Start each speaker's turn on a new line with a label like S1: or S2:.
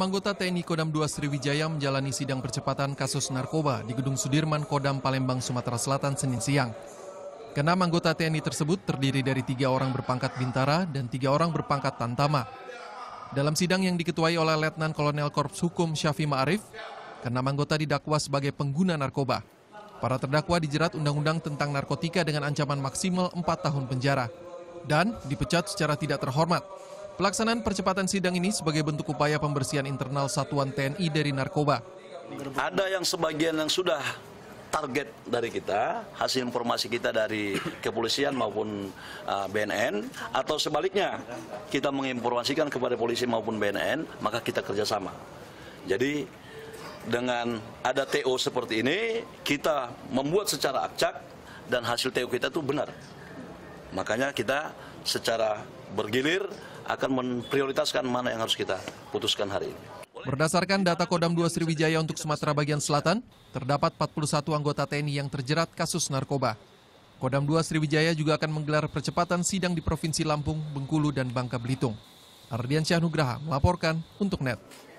S1: Anggota TNI Kodam 2 Sriwijaya menjalani sidang percepatan kasus narkoba di Gedung Sudirman Kodam Palembang, Sumatera Selatan, Senin siang. Kenam anggota TNI tersebut terdiri dari tiga orang berpangkat bintara dan tiga orang berpangkat tantama. Dalam sidang yang diketuai oleh Letnan Kolonel Korps Hukum Syafi Ma'arif, kenam anggota didakwa sebagai pengguna narkoba. Para terdakwa dijerat undang-undang tentang narkotika dengan ancaman maksimal 4 tahun penjara dan dipecat secara tidak terhormat Pelaksanaan percepatan sidang ini sebagai bentuk upaya pembersihan internal satuan TNI dari narkoba.
S2: Ada yang sebagian yang sudah target dari kita, hasil informasi kita dari kepolisian maupun uh, BNN, atau sebaliknya kita menginformasikan kepada polisi maupun BNN, maka kita kerjasama. Jadi dengan ada TO seperti ini, kita membuat secara acak dan hasil TO kita itu benar. Makanya kita secara bergilir akan memprioritaskan mana yang harus kita putuskan hari ini.
S1: Berdasarkan data Kodam 2 Sriwijaya untuk Sumatera bagian selatan, terdapat 41 anggota TNI yang terjerat kasus narkoba. Kodam 2 Sriwijaya juga akan menggelar percepatan sidang di Provinsi Lampung, Bengkulu, dan Bangka Belitung. Ardian Syahnugraha melaporkan untuk NET.